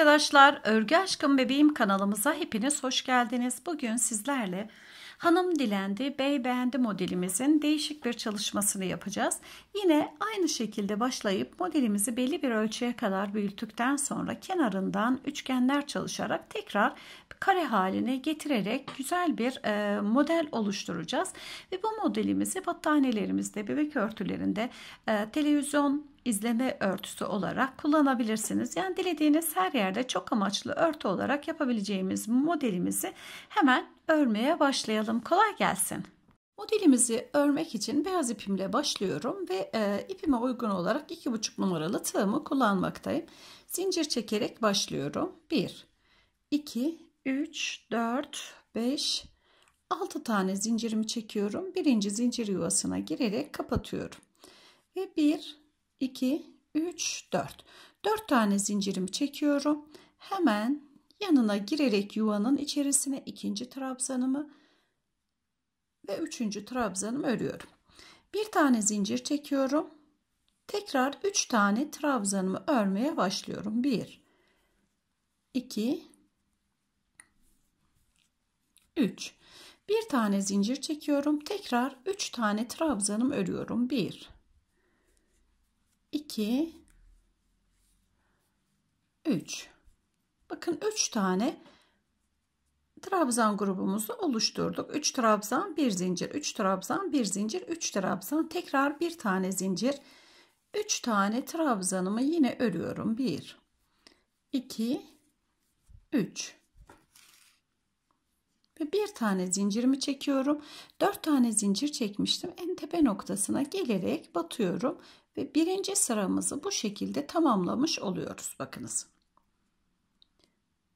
arkadaşlar, Örgü Aşkım Bebeğim kanalımıza hepiniz hoş geldiniz. Bugün sizlerle hanım dilendi, bey beğendi modelimizin değişik bir çalışmasını yapacağız. Yine aynı şekilde başlayıp modelimizi belli bir ölçüye kadar büyüttükten sonra kenarından üçgenler çalışarak tekrar kare haline getirerek güzel bir e, model oluşturacağız. Ve bu modelimizi battaniyelerimizde, bebek örtülerinde, e, televizyon izleme örtüsü olarak kullanabilirsiniz. Yani dilediğiniz her yerde çok amaçlı örtü olarak yapabileceğimiz modelimizi hemen örmeye başlayalım. Kolay gelsin. Modelimizi örmek için beyaz ipimle başlıyorum ve e, ipime uygun olarak 2,5 numaralı tığımı kullanmaktayım. Zincir çekerek başlıyorum. 1, 2 3 4 5 6 tane zincirimi çekiyorum. Birinci zincir yuvasına girerek kapatıyorum. Ve 1 2 3 4 4 tane zincirimi çekiyorum. Hemen yanına girerek yuvanın içerisine ikinci trabzanımı ve üçüncü trabzanımı örüyorum. Bir tane zincir çekiyorum. Tekrar 3 tane trabzanımı örmeye başlıyorum. 1 2 3. Bir tane zincir çekiyorum. Tekrar 3 tane trabzanım örüyorum. 1 2 3 Bakın 3 tane trabzan grubumuzu oluşturduk. 3 trabzan, 1 zincir, 3 trabzan, 1 zincir, 3 trabzan. Tekrar bir tane zincir. 3 tane trabzanımı yine örüyorum. 1 2 3 ve bir tane zincirimi çekiyorum. Dört tane zincir çekmiştim. En tepe noktasına gelerek batıyorum ve birinci sıramızı bu şekilde tamamlamış oluyoruz. Bakınız.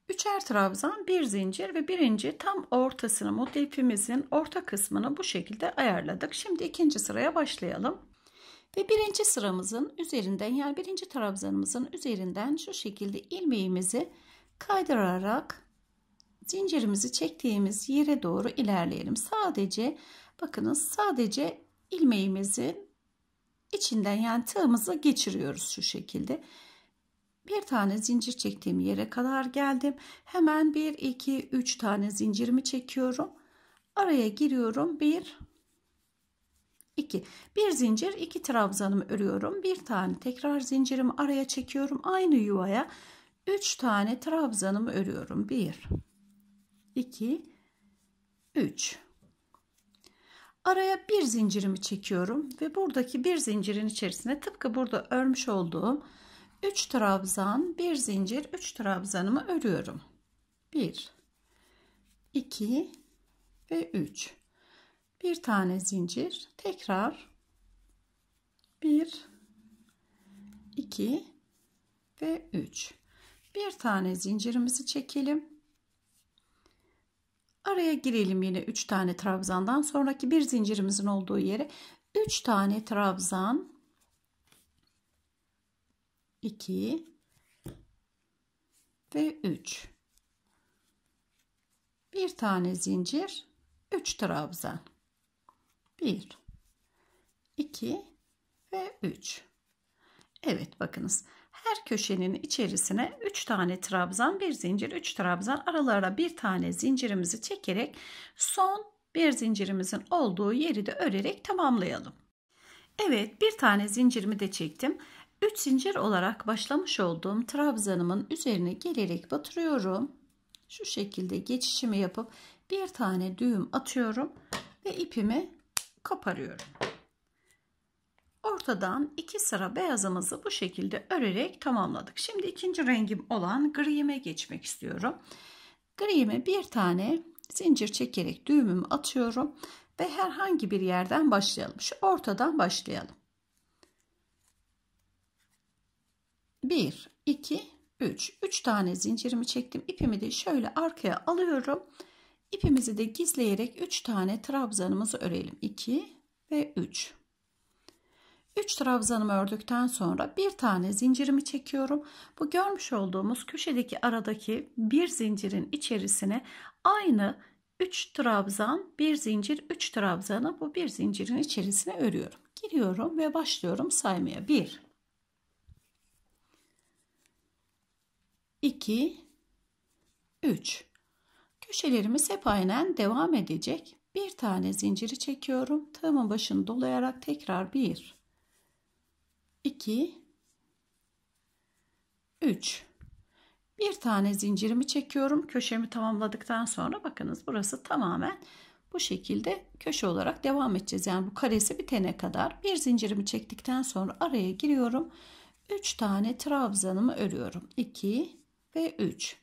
Üçer trabzan bir zincir ve birinci tam ortasını motifimizin orta kısmını bu şekilde ayarladık. Şimdi ikinci sıraya başlayalım. Ve birinci sıramızın üzerinden yani birinci trabzanımızın üzerinden şu şekilde ilmeğimizi kaydırarak zincirimizi çektiğimiz yere doğru ilerleyelim. Sadece bakınız sadece ilmeğimizin içinden yani tığımızı geçiriyoruz şu şekilde. Bir tane zincir çektiğim yere kadar geldim. Hemen 1 2 3 tane zincirimi çekiyorum. Araya giriyorum. 1 2 bir zincir iki trabzanımı örüyorum bir tane tekrar zincirimi araya çekiyorum aynı yuvaya 3 tane trabzanımı örüyorum 1 2, 3. Araya bir zincirimi çekiyorum ve buradaki bir zincirin içerisine tıpkı burada örmüş olduğum 3 trabzan, bir zincir, 3 trabzanımı örüyorum. 1 2 ve 3. Bir tane zincir, tekrar 1 2 ve 3. Bir tane zincirimizi çekelim Araya girelim yine 3 tane trabzandan sonraki bir zincirimizin olduğu yere 3 tane trabzan 2 ve 3 bir tane zincir 3 trabzan 1 2 ve 3 Evet bakınız her köşenin içerisine 3 tane trabzan bir zincir 3 trabzan aralara bir tane zincirimizi çekerek son bir zincirimizin olduğu yeri de örerek tamamlayalım. Evet bir tane zincirimi de çektim. 3 zincir olarak başlamış olduğum trabzanımın üzerine gelerek batırıyorum. Şu şekilde geçişimi yapıp bir tane düğüm atıyorum ve ipimi koparıyorum ortadan iki sıra beyazımızı bu şekilde örerek tamamladık. Şimdi ikinci rengim olan griime geçmek istiyorum. Griime bir tane zincir çekerek düğümümü atıyorum ve herhangi bir yerden başlayalım. Şu ortadan başlayalım. 1, 2, 3. 3 tane zincirimi çektim. İpimi de şöyle arkaya alıyorum. İpimizi de gizleyerek 3 tane trabzanımızı örelim. 2 ve 3. 3 trabzanımı ördükten sonra bir tane zincirimi çekiyorum. Bu görmüş olduğumuz köşedeki aradaki bir zincirin içerisine aynı 3 trabzan, bir zincir, 3 trabzanı bu bir zincirin içerisine örüyorum. Giriyorum ve başlıyorum saymaya. 1 2 3 Köşelerimiz hep aynen devam edecek. Bir tane zinciri çekiyorum. Tığımın başını dolayarak tekrar 1 2 3 bir tane zincirimi çekiyorum köşemi tamamladıktan sonra bakınız burası tamamen bu şekilde köşe olarak devam edeceğiz yani bu karesi bitene kadar bir zincirimi çektikten sonra araya giriyorum 3 tane trabzanımı örüyorum 2 ve 3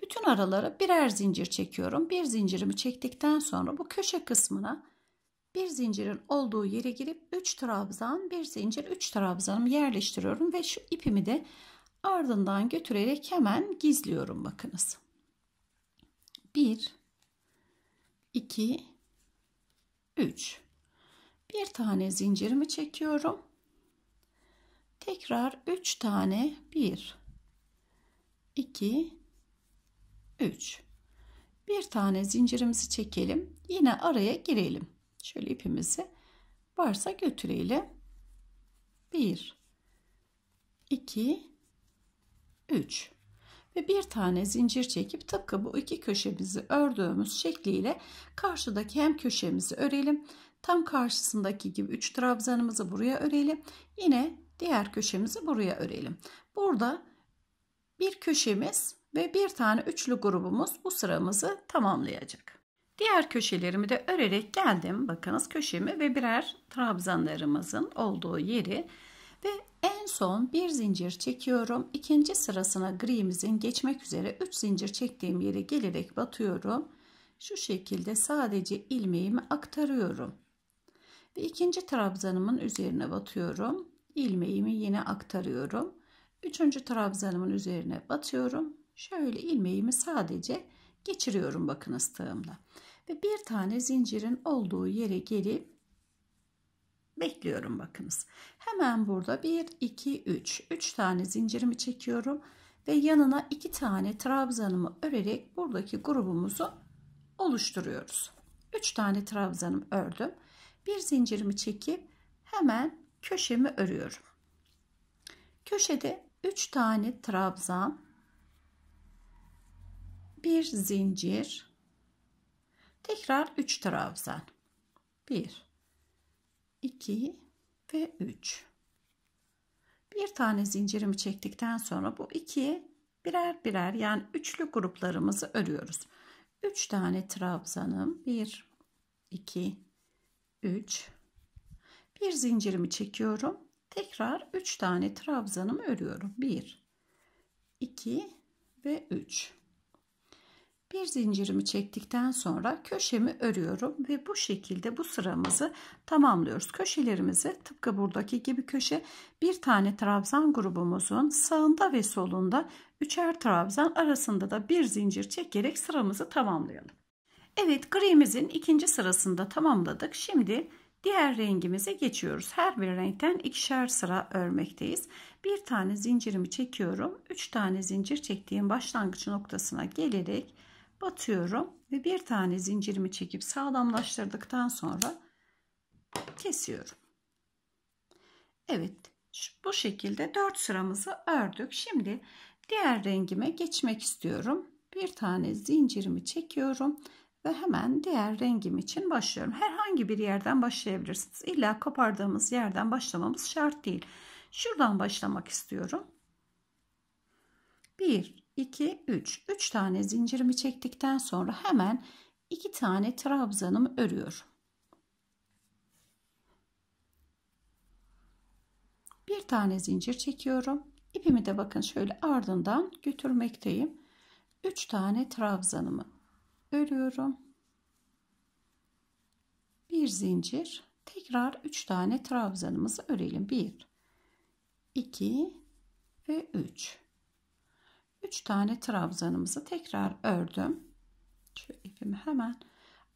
bütün aralara birer zincir çekiyorum bir zincirimi çektikten sonra bu köşe kısmına bir zincirin olduğu yere girip 3 trabzan bir zincir 3 trabzanımı yerleştiriyorum ve şu ipimi de ardından götürerek hemen gizliyorum bakınız 1 2 3 bir tane zincirimi çekiyorum tekrar 3 tane 1 2 3 bir tane zincirimizi çekelim yine araya girelim Şöyle ipimizi varsa götürelim. 1 2 3 ve bir tane zincir çekip tıpkı bu iki köşemizi ördüğümüz şekliyle karşıdaki hem köşemizi örelim tam karşısındaki gibi 3 trabzanımızı buraya örelim yine diğer köşemizi buraya örelim burada bir köşemiz ve bir tane üçlü grubumuz bu sıramızı tamamlayacak Diğer köşelerimi de örerek geldim. Bakınız köşemi ve birer trabzanlarımızın olduğu yeri ve en son bir zincir çekiyorum. İkinci sırasına grimizin geçmek üzere 3 zincir çektiğim yere gelerek batıyorum. Şu şekilde sadece ilmeğimi aktarıyorum. Ve ikinci trabzanımın üzerine batıyorum. İlmeğimi yine aktarıyorum. Üçüncü trabzanımın üzerine batıyorum. Şöyle ilmeğimi sadece geçiriyorum bakınız tığımla. Ve bir tane zincirin olduğu yere gelip bekliyorum bakınız. Hemen burada 1, 2, 3. 3 tane zincirimi çekiyorum ve yanına 2 tane trabzanımı örerek buradaki grubumuzu oluşturuyoruz. 3 tane trabzanım ördüm. Bir zincirimi çekip hemen köşemi örüyorum. Köşede 3 tane trabzan, bir zincir, Tekrar 3 trabzan. 1 2 ve 3. Bir tane zincirimi çektikten sonra bu ikiye birer birer yani üçlü gruplarımızı örüyoruz. 3 tane trabzanım. 1 2 3 Bir zincirimi çekiyorum. Tekrar 3 tane trabzanımı örüyorum. 1 2 ve 3. Bir zincirimi çektikten sonra köşemi örüyorum ve bu şekilde bu sıramızı tamamlıyoruz. Köşelerimizi tıpkı buradaki gibi köşe bir tane trabzan grubumuzun sağında ve solunda üçer trabzan arasında da bir zincir çekerek sıramızı tamamlayalım. Evet grimizin ikinci sırasında tamamladık. Şimdi diğer rengimize geçiyoruz. Her bir renkten ikişer sıra örmekteyiz. Bir tane zincirimi çekiyorum. Üç tane zincir çektiğim başlangıç noktasına gelerek batıyorum ve bir tane zincirimi çekip sağlamlaştırdıktan sonra kesiyorum. Evet bu şekilde 4 sıramızı ördük. Şimdi diğer rengime geçmek istiyorum. Bir tane zincirimi çekiyorum ve hemen diğer rengim için başlıyorum. Herhangi bir yerden başlayabilirsiniz. İlla kopardığımız yerden başlamamız şart değil. Şuradan başlamak istiyorum. 1 2, 3. 3 tane zincirimi çektikten sonra hemen 2 tane trabzanımı örüyorum. Bir tane zincir çekiyorum. İpimi de bakın şöyle ardından götürmekteyim. 3 tane trabzanımı örüyorum. Bir zincir. Tekrar 3 tane trabzanımızı örelim. 1 2 ve 3. 3 tane trabzanımızı tekrar ördüm. Şu ipimi hemen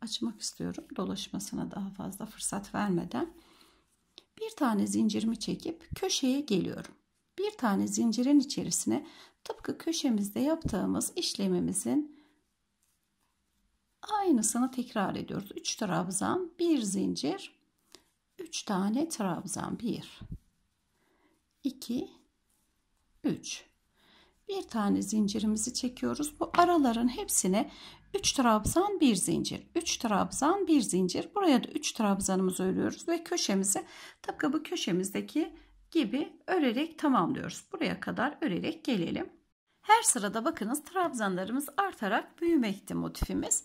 açmak istiyorum. Dolaşmasına daha fazla fırsat vermeden. Bir tane zincirimi çekip köşeye geliyorum. Bir tane zincirin içerisine tıpkı köşemizde yaptığımız işlemimizin aynısını tekrar ediyoruz. 3 trabzan, 1 zincir, 3 tane trabzan. 1 2 3 bir tane zincirimizi çekiyoruz. Bu araların hepsine 3 trabzan bir zincir 3 trabzan bir zincir buraya da 3 trabzanımızı örüyoruz ve köşemizi tıpkı bu köşemizdeki gibi örerek tamamlıyoruz buraya kadar örerek gelelim her sırada bakınız trabzanlarımız artarak büyümekte motifimiz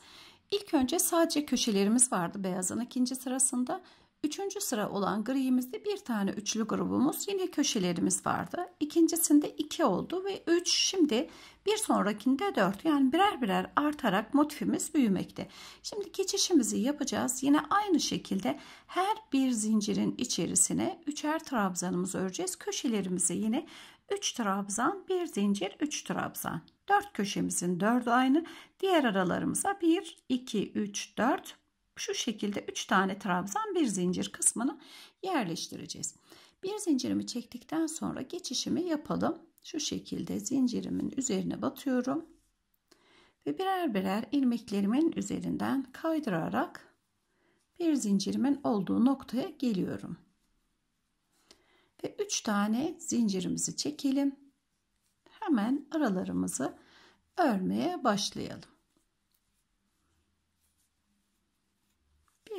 İlk önce sadece köşelerimiz vardı beyazın ikinci sırasında Üçüncü sıra olan grimizde bir tane üçlü grubumuz yine köşelerimiz vardı. İkincisinde iki oldu ve üç şimdi bir sonrakinde dört. yani birer birer artarak motifimiz büyümekte. Şimdi geçişimizi yapacağız. Yine aynı şekilde her bir zincirin içerisine üçer trabzanımızı öreceğiz. Köşelerimizi yine üç trabzan, bir zincir, üç trabzan. Dört köşemizin 4'ü aynı. Diğer aralarımıza bir, iki, üç, dört şu şekilde 3 tane trabzan bir zincir kısmını yerleştireceğiz. Bir zincirimi çektikten sonra geçişimi yapalım. Şu şekilde zincirimin üzerine batıyorum. Ve birer birer ilmeklerimin üzerinden kaydırarak bir zincirimin olduğu noktaya geliyorum. Ve 3 tane zincirimizi çekelim. Hemen aralarımızı örmeye başlayalım.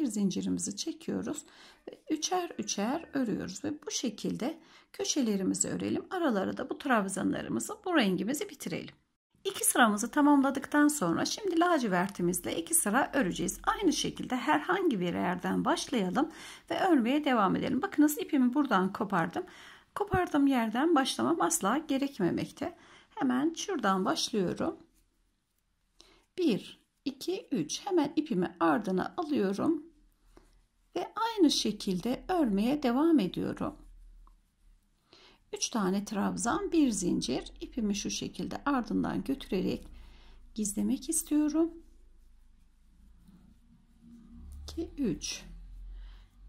bir zincirimizi çekiyoruz ve üçer üçer örüyoruz ve bu şekilde köşelerimizi örelim. Aralara da bu trabzanlarımızı, bu rengimizi bitirelim. İki sıramızı tamamladıktan sonra şimdi lacivertimizle iki sıra öreceğiz. Aynı şekilde herhangi bir yerden başlayalım ve örmeye devam edelim. Bakınız ipimi buradan kopardım. Kopardığım yerden başlamam asla gerekmemekte. Hemen şuradan başlıyorum. 1, 2, 3 hemen ipimi ardına alıyorum ve aynı şekilde örmeye devam ediyorum. 3 tane trabzan bir zincir ipimi şu şekilde ardından götürerek gizlemek istiyorum. 2 3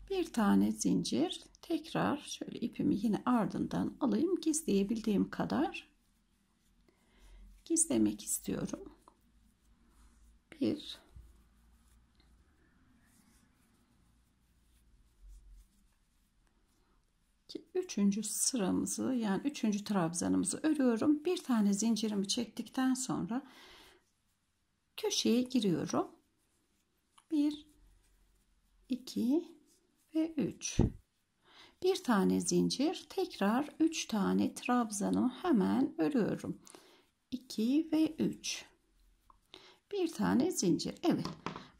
bir tane zincir tekrar şöyle ipimi yine ardından alayım gizleyebildiğim kadar gizlemek istiyorum. 1 üçüncü sıramızı yani üçüncü trabzanımızı örüyorum. Bir tane zincirimi çektikten sonra köşeye giriyorum. 1 2 ve 3 bir tane zincir tekrar 3 tane trabzanı hemen örüyorum 2 ve 3 bir tane zincir Evet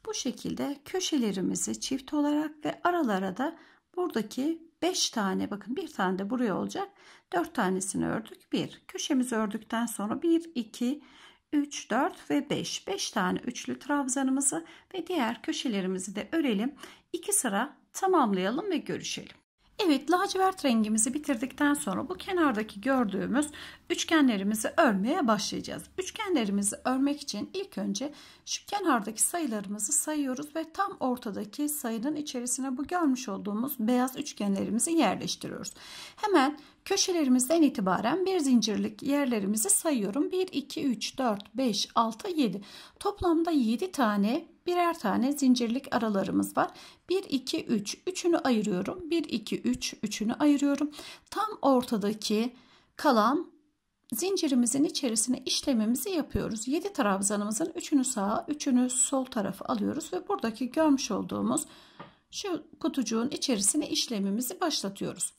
bu şekilde köşelerimizi çift olarak ve aralara da buradaki 5 tane bakın bir tane de buraya olacak. 4 tanesini ördük. 1. Köşemizi ördükten sonra 1, 2, 3, 4 ve 5. 5 tane üçlü trabzanımızı ve diğer köşelerimizi de örelim. 2 sıra tamamlayalım ve görüşelim. Evet lacivert rengimizi bitirdikten sonra bu kenardaki gördüğümüz üçgenlerimizi örmeye başlayacağız. Üçgenlerimizi örmek için ilk önce şu kenardaki sayılarımızı sayıyoruz ve tam ortadaki sayının içerisine bu görmüş olduğumuz beyaz üçgenlerimizi yerleştiriyoruz. Hemen köşelerimizden itibaren bir zincirlik yerlerimizi sayıyorum. 1, 2, 3, 4, 5, 6, 7. Toplamda 7 tane birer tane zincirlik aralarımız var. 1, 2, 3. Üçünü ayırıyorum. 1, 2, 3. Üçünü ayırıyorum. Tam ortadaki kalan zincirimizin içerisine işlemimizi yapıyoruz. 7 trabzanımızın üçünü sağa, üçünü sol tarafı alıyoruz ve buradaki görmüş olduğumuz şu kutucuğun içerisine işlemimizi başlatıyoruz.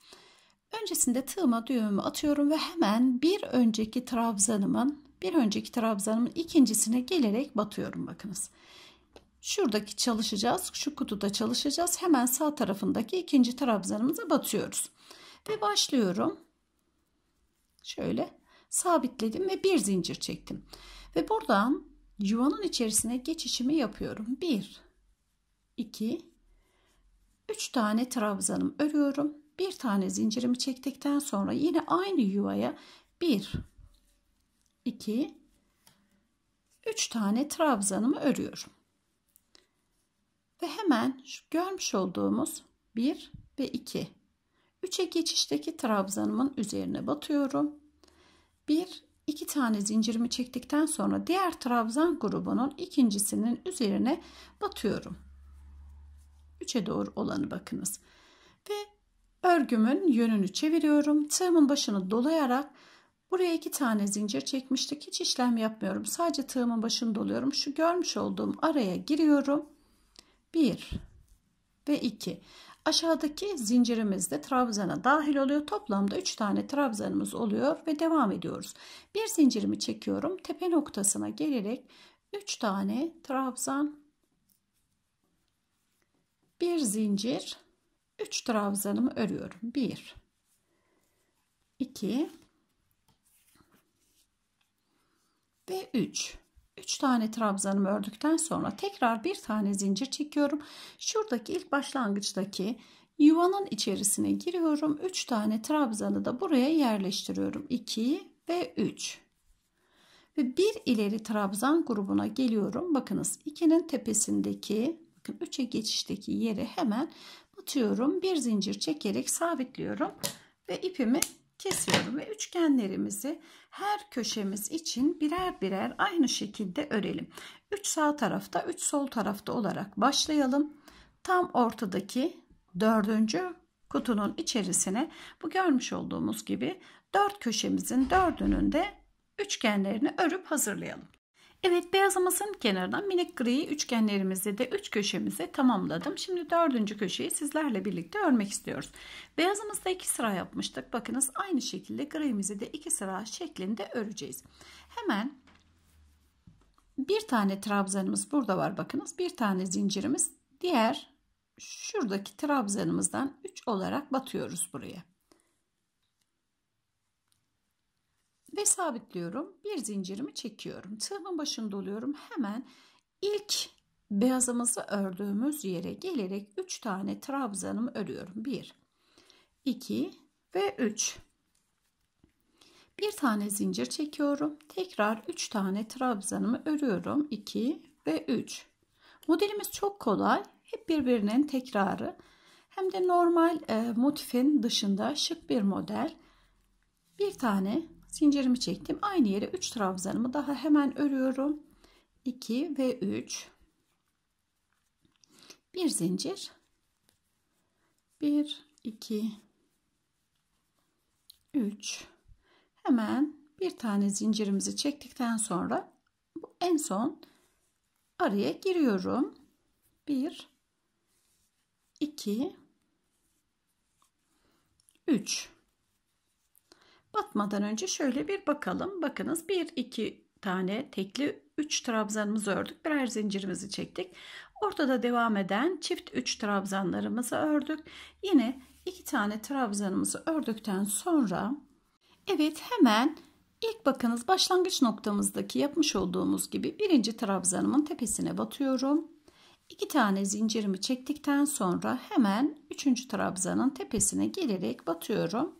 Öncesinde tığıma düğümü atıyorum ve hemen bir önceki trabzanımın bir önceki trabzanımın ikincisine gelerek batıyorum bakınız. Şuradaki çalışacağız. Şu kutuda çalışacağız. Hemen sağ tarafındaki ikinci trabzanımıza batıyoruz. Ve başlıyorum. Şöyle sabitledim ve bir zincir çektim. Ve buradan yuvanın içerisine geçişimi yapıyorum. 1 2 3 tane trabzanım örüyorum. Bir tane zincirimi çektikten sonra yine aynı yuvaya 1 2 3 tane trabzanımı örüyorum. Ve hemen şu görmüş olduğumuz 1 ve 2. 3'e geçişteki trabzanımın üzerine batıyorum. 1 2 tane zincirimi çektikten sonra diğer trabzan grubunun ikincisinin üzerine batıyorum. 3'e doğru olanı bakınız. Ve örgümün yönünü çeviriyorum. Tığımın başını dolayarak buraya iki tane zincir çekmiştik. Hiç işlem yapmıyorum. Sadece tığımın başını doluyorum. Şu görmüş olduğum araya giriyorum 1 ve 2. Aşağıdaki zincirimiz de trabzana dahil oluyor. Toplamda 3 tane trabzanımız oluyor ve devam ediyoruz. Bir zincirimi çekiyorum. Tepe noktasına gelerek 3 tane trabzan bir zincir 3 trabzanımı örüyorum. 1 2 ve 3 3 tane trabzanımı ördükten sonra tekrar bir tane zincir çekiyorum. Şuradaki ilk başlangıçtaki yuvanın içerisine giriyorum. 3 tane trabzanı da buraya yerleştiriyorum. 2 ve 3. Ve bir ileri trabzan grubuna geliyorum. Bakınız 2'nin tepesindeki bakın 3'e geçişteki yeri hemen batıyorum. Bir zincir çekerek sabitliyorum ve ipimi kesiyorum ve üçgenlerimizi her köşemiz için birer birer aynı şekilde örelim. 3 sağ tarafta 3 sol tarafta olarak başlayalım. Tam ortadaki dördüncü kutunun içerisine bu görmüş olduğumuz gibi dört köşemizin dördünün de üçgenlerini örüp hazırlayalım. Evet beyazımızın amasın kenarından minik gri üçgenlerimizi de üç köşemizi tamamladım. Şimdi dördüncü köşeyi sizlerle birlikte örmek istiyoruz. Beyazımızda iki sıra yapmıştık. Bakınız aynı şekilde grimizi de iki sıra şeklinde öreceğiz. Hemen bir tane trabzanımız burada var bakınız. Bir tane zincirimiz diğer şuradaki trabzanımızdan 3 olarak batıyoruz buraya. ve sabitliyorum. Bir zincirimi çekiyorum. Tığımın başını doluyorum. Hemen ilk beyazımızı ördüğümüz yere gelerek 3 tane trabzanımı örüyorum. 1 2 ve 3. Bir tane zincir çekiyorum. Tekrar 3 tane trabzanımı örüyorum. 2 ve 3. Modelimiz çok kolay. Hep birbirinin tekrarı. Hem de normal e, motifin dışında şık bir model. Bir tane zincirimi çektim aynı yere 3 trabzanımı daha hemen örüyorum 2 ve 3 bir zincir 1 2 3 hemen bir tane zincirimizi çektikten sonra en son araya giriyorum 1 2 3 Batmadan önce şöyle bir bakalım. Bakınız 1 2 tane tekli 3 trabzanımızı ördük. Birer zincirimizi çektik. Ortada devam eden çift 3 trabzanlarımızı ördük. Yine 2 tane trabzanımızı ördükten sonra evet hemen ilk bakınız başlangıç noktamızdaki yapmış olduğumuz gibi birinci trabzanımın tepesine batıyorum. 2 tane zincirimi çektikten sonra hemen 3. trabzanın tepesine gelerek batıyorum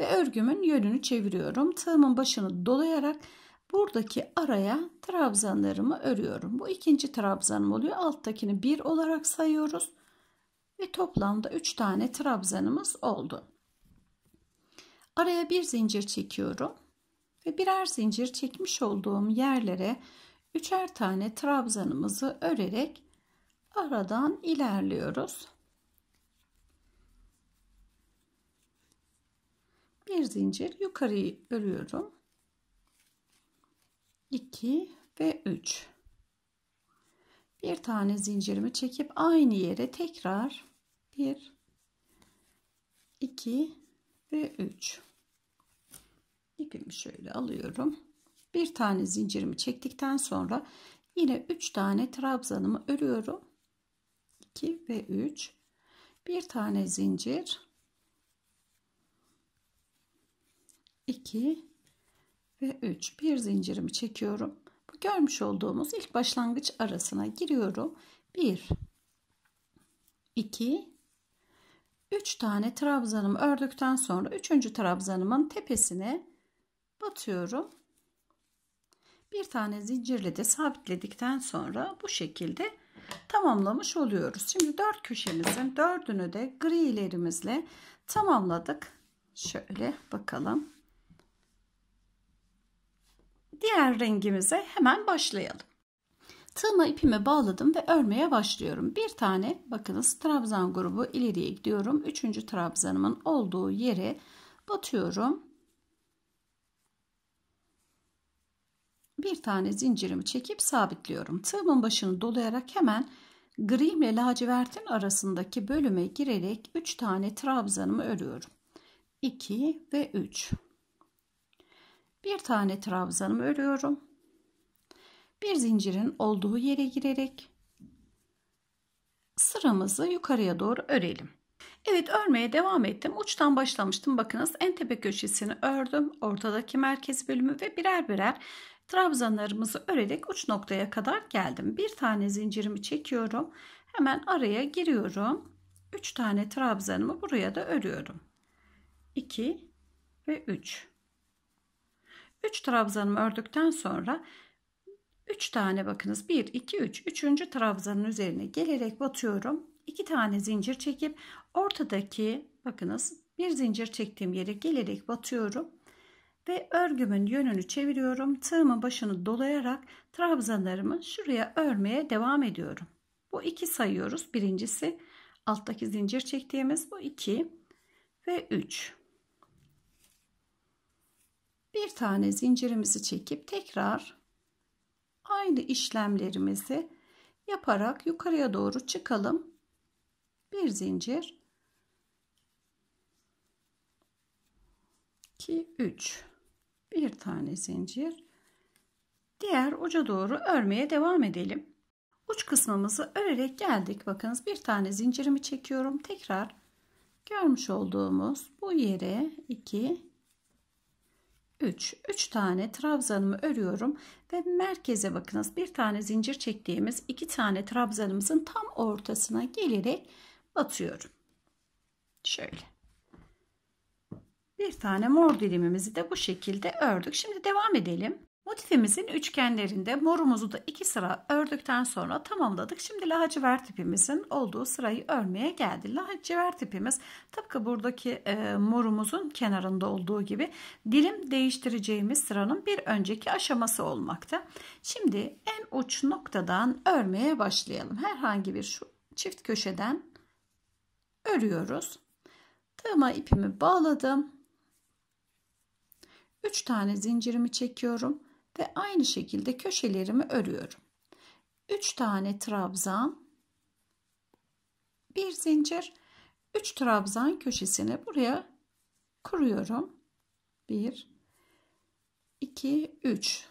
ve örgümün yönünü çeviriyorum. Tığımın başını dolayarak buradaki araya trabzanlarımı örüyorum. Bu ikinci trabzanım oluyor. Alttakini bir olarak sayıyoruz. Ve toplamda üç tane trabzanımız oldu. Araya bir zincir çekiyorum. Ve birer zincir çekmiş olduğum yerlere üçer tane trabzanımızı örerek aradan ilerliyoruz. bir zincir yukarıyı örüyorum 2 ve 3 bir tane zincirimi çekip aynı yere tekrar 1 2 ve 3 ipimi şöyle alıyorum bir tane zincirimi çektikten sonra yine 3 tane trabzanımı örüyorum 2 ve 3 bir tane zincir 2 ve 3 bir zincirimi çekiyorum. Bu görmüş olduğumuz ilk başlangıç arasına giriyorum. 1 2 3 tane trabzanımı ördükten sonra 3. trabzanımın tepesine batıyorum. Bir tane zincirle de sabitledikten sonra bu şekilde tamamlamış oluyoruz. Şimdi dört köşemizin dördünü de grilerimizle tamamladık. Şöyle bakalım diğer rengimize hemen başlayalım. Tığıma ipimi bağladım ve örmeye başlıyorum. Bir tane bakınız trabzan grubu ileriye gidiyorum. Üçüncü trabzanımın olduğu yere batıyorum. Bir tane zincirimi çekip sabitliyorum. Tığımın başını dolayarak hemen gri ile lacivertin arasındaki bölüme girerek 3 tane trabzanımı örüyorum. 2 ve 3 bir tane trabzanımı örüyorum. Bir zincirin olduğu yere girerek sıramızı yukarıya doğru örelim. Evet örmeye devam ettim. Uçtan başlamıştım. Bakınız en tepe köşesini ördüm. Ortadaki merkez bölümü ve birer birer trabzanlarımızı örerek uç noktaya kadar geldim. Bir tane zincirimi çekiyorum. Hemen araya giriyorum. 3 tane trabzanımı buraya da örüyorum. 2 ve 3. 3 trabzanımı ördükten sonra 3 tane bakınız 1 2 3 3. trabzanın üzerine gelerek batıyorum. 2 tane zincir çekip ortadaki bakınız bir zincir çektiğim yere gelerek batıyorum ve örgümün yönünü çeviriyorum. Tığımın başını dolayarak trabzanlarımı şuraya örmeye devam ediyorum. Bu 2 sayıyoruz. Birincisi alttaki zincir çektiğimiz bu 2 ve 3 bir tane zincirimizi çekip tekrar aynı işlemlerimizi yaparak yukarıya doğru çıkalım. Bir zincir 2 3 bir tane zincir diğer uca doğru örmeye devam edelim uç kısmımızı örerek geldik bakınız bir tane zincirimi çekiyorum tekrar görmüş olduğumuz bu yere 2 3. 3 tane trabzanımı örüyorum ve merkeze bakınız bir tane zincir çektiğimiz iki tane trabzanımızın tam ortasına gelerek batıyorum. Şöyle. Bir tane mor dilimimizi de bu şekilde ördük. Şimdi devam edelim. Motifimizin üçgenlerinde morumuzu da iki sıra ördükten sonra tamamladık. Şimdi lacivert ipimizin olduğu sırayı örmeye geldi. Lacivert ipimiz tıpkı buradaki e, morumuzun kenarında olduğu gibi dilim değiştireceğimiz sıranın bir önceki aşaması olmakta. Şimdi en uç noktadan örmeye başlayalım. Herhangi bir şu çift köşeden örüyoruz. Tığıma ipimi bağladım. 3 tane zincirimi çekiyorum ve aynı şekilde köşelerimi örüyorum. 3 tane trabzan, bir zincir, 3 trabzan köşesini buraya kuruyorum. 1 2 3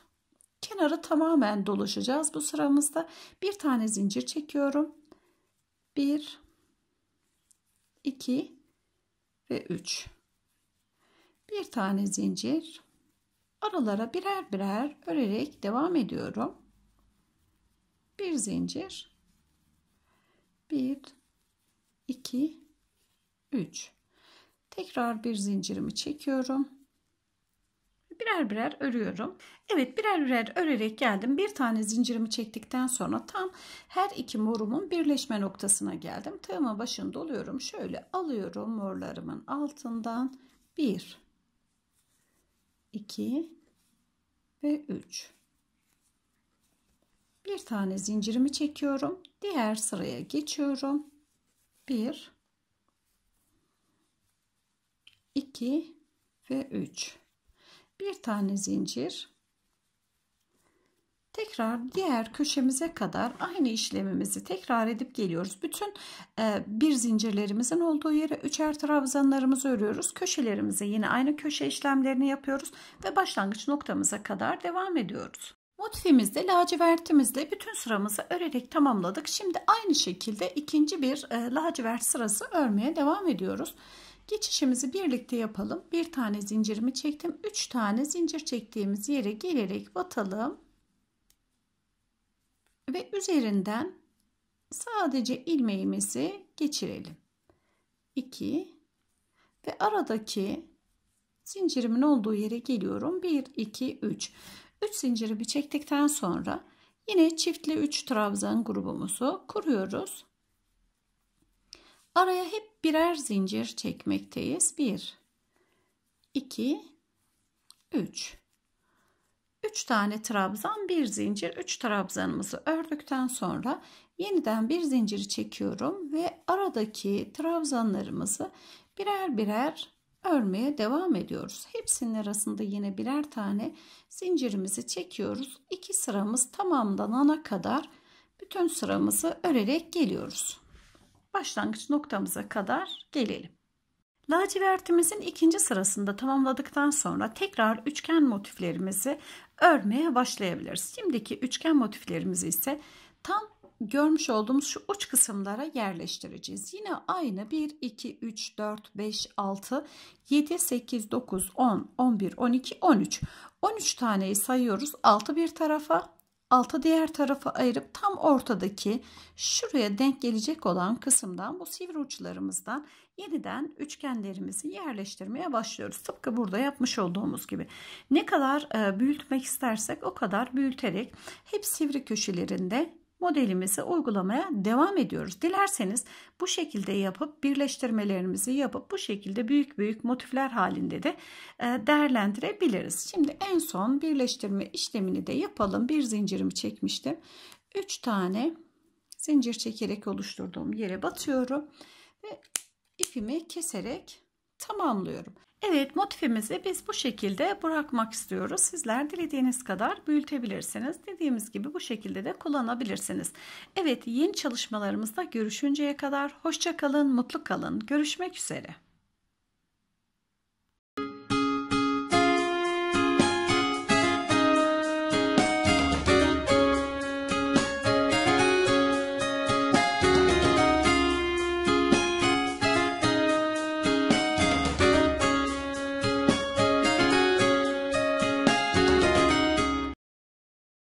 Kenarı tamamen dolaşacağız bu sıramızda. Bir tane zincir çekiyorum. 1 2 ve 3 bir tane zincir aralara birer birer örerek devam ediyorum. Bir zincir. Bir, iki, üç. Tekrar bir zincirimi çekiyorum. Birer birer örüyorum. Evet birer birer örerek geldim. Bir tane zincirimi çektikten sonra tam her iki morumun birleşme noktasına geldim. Tığıma başını doluyorum. Şöyle alıyorum morlarımın altından. Bir, 2 ve 3 bir tane zincirimi çekiyorum diğer sıraya geçiyorum 1 2 ve 3 bir tane zincir Tekrar diğer köşemize kadar aynı işlemimizi tekrar edip geliyoruz. Bütün e, bir zincirlerimizin olduğu yere üçer trabzanlarımızı örüyoruz. Köşelerimizi yine aynı köşe işlemlerini yapıyoruz ve başlangıç noktamıza kadar devam ediyoruz. Motifimizde lacivertimizle bütün sıramızı örerek tamamladık. Şimdi aynı şekilde ikinci bir e, lacivert sırası örmeye devam ediyoruz. Geçişimizi birlikte yapalım. Bir tane zincirimi çektim. Üç tane zincir çektiğimiz yere gelerek batalım ve üzerinden sadece ilmeğimizi geçirelim. 2 ve aradaki zincirimin olduğu yere geliyorum. 1 2 3. 3 zincirimi çektikten sonra yine çiftli 3 trabzan grubumuzu kuruyoruz. Araya hep birer zincir çekmekteyiz. 1 2 3 3 tane trabzan, bir zincir, 3 trabzanımızı ördükten sonra yeniden bir zinciri çekiyorum ve aradaki trabzanlarımızı birer birer örmeye devam ediyoruz. Hepsinin arasında yine birer tane zincirimizi çekiyoruz. İki sıramız tamamlanana kadar bütün sıramızı örerek geliyoruz. Başlangıç noktamıza kadar gelelim. Lacivertimizin ikinci sırasında tamamladıktan sonra tekrar üçgen motiflerimizi örmeye başlayabiliriz. Şimdiki üçgen motiflerimizi ise tam görmüş olduğumuz şu uç kısımlara yerleştireceğiz. Yine aynı 1, 2, 3, 4, 5, 6, 7, 8, 9, 10, 11, 12, 13. 13 taneyi sayıyoruz. 6 bir tarafa, Altı diğer tarafa ayırıp tam ortadaki şuraya denk gelecek olan kısımdan bu sivri uçlarımızdan yeniden üçgenlerimizi yerleştirmeye başlıyoruz. Tıpkı burada yapmış olduğumuz gibi. Ne kadar e, büyütmek istersek o kadar büyüterek hep sivri köşelerinde modelimizi uygulamaya devam ediyoruz. Dilerseniz bu şekilde yapıp birleştirmelerimizi yapıp bu şekilde büyük büyük motifler halinde de e, değerlendirebiliriz. Şimdi en son birleştirme işlemini de yapalım. Bir zincirimi çekmiştim. 3 tane zincir çekerek oluşturduğum yere batıyorum ve ipimi keserek tamamlıyorum. Evet motifimizi biz bu şekilde bırakmak istiyoruz. Sizler dilediğiniz kadar büyütebilirsiniz. Dediğimiz gibi bu şekilde de kullanabilirsiniz. Evet yeni çalışmalarımızda görüşünceye kadar hoşça kalın, mutlu kalın. Görüşmek üzere.